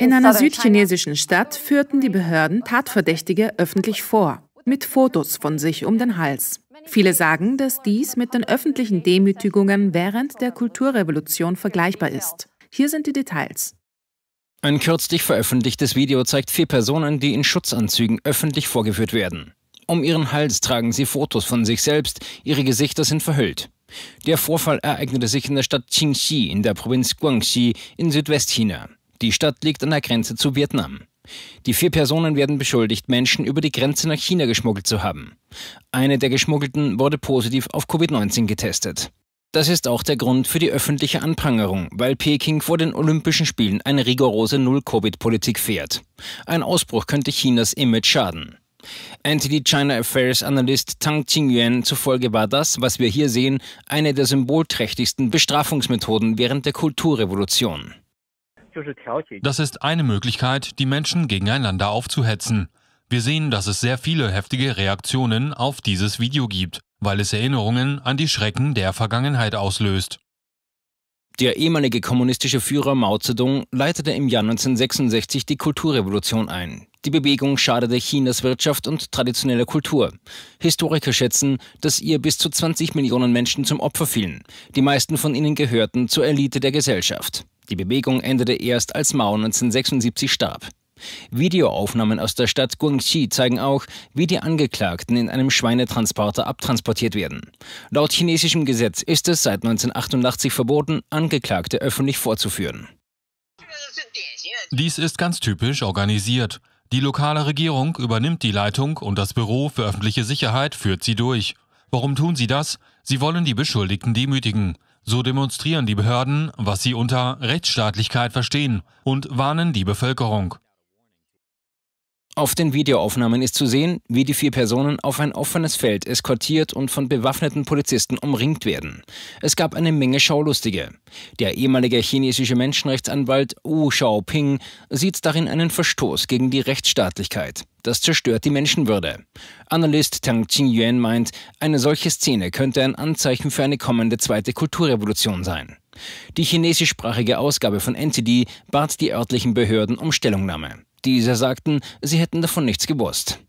In einer südchinesischen Stadt führten die Behörden Tatverdächtige öffentlich vor, mit Fotos von sich um den Hals. Viele sagen, dass dies mit den öffentlichen Demütigungen während der Kulturrevolution vergleichbar ist. Hier sind die Details. Ein kürzlich veröffentlichtes Video zeigt vier Personen, die in Schutzanzügen öffentlich vorgeführt werden. Um ihren Hals tragen sie Fotos von sich selbst, ihre Gesichter sind verhüllt. Der Vorfall ereignete sich in der Stadt Qingxi in der Provinz Guangxi in Südwestchina. Die Stadt liegt an der Grenze zu Vietnam. Die vier Personen werden beschuldigt, Menschen über die Grenze nach China geschmuggelt zu haben. Eine der Geschmuggelten wurde positiv auf Covid-19 getestet. Das ist auch der Grund für die öffentliche Anprangerung, weil Peking vor den Olympischen Spielen eine rigorose Null-Covid-Politik fährt. Ein Ausbruch könnte Chinas Image schaden. Entity china Affairs Analyst Tang Qingyuan zufolge war das, was wir hier sehen, eine der symbolträchtigsten Bestrafungsmethoden während der Kulturrevolution. Das ist eine Möglichkeit, die Menschen gegeneinander aufzuhetzen. Wir sehen, dass es sehr viele heftige Reaktionen auf dieses Video gibt, weil es Erinnerungen an die Schrecken der Vergangenheit auslöst. Der ehemalige kommunistische Führer Mao Zedong leitete im Jahr 1966 die Kulturrevolution ein. Die Bewegung schadete Chinas Wirtschaft und traditioneller Kultur. Historiker schätzen, dass ihr bis zu 20 Millionen Menschen zum Opfer fielen. Die meisten von ihnen gehörten zur Elite der Gesellschaft. Die Bewegung endete erst, als Mao 1976 starb. Videoaufnahmen aus der Stadt Guangxi zeigen auch, wie die Angeklagten in einem Schweinetransporter abtransportiert werden. Laut chinesischem Gesetz ist es seit 1988 verboten, Angeklagte öffentlich vorzuführen. Dies ist ganz typisch organisiert. Die lokale Regierung übernimmt die Leitung und das Büro für öffentliche Sicherheit führt sie durch. Warum tun sie das? Sie wollen die Beschuldigten demütigen. So demonstrieren die Behörden, was sie unter Rechtsstaatlichkeit verstehen und warnen die Bevölkerung. Auf den Videoaufnahmen ist zu sehen, wie die vier Personen auf ein offenes Feld eskortiert und von bewaffneten Polizisten umringt werden. Es gab eine Menge Schaulustige. Der ehemalige chinesische Menschenrechtsanwalt Wu Xiaoping sieht darin einen Verstoß gegen die Rechtsstaatlichkeit. Das zerstört die Menschenwürde. Analyst Tang Qingyuan meint, eine solche Szene könnte ein Anzeichen für eine kommende zweite Kulturrevolution sein. Die chinesischsprachige Ausgabe von NTD bat die örtlichen Behörden um Stellungnahme. Diese sagten, sie hätten davon nichts gewusst.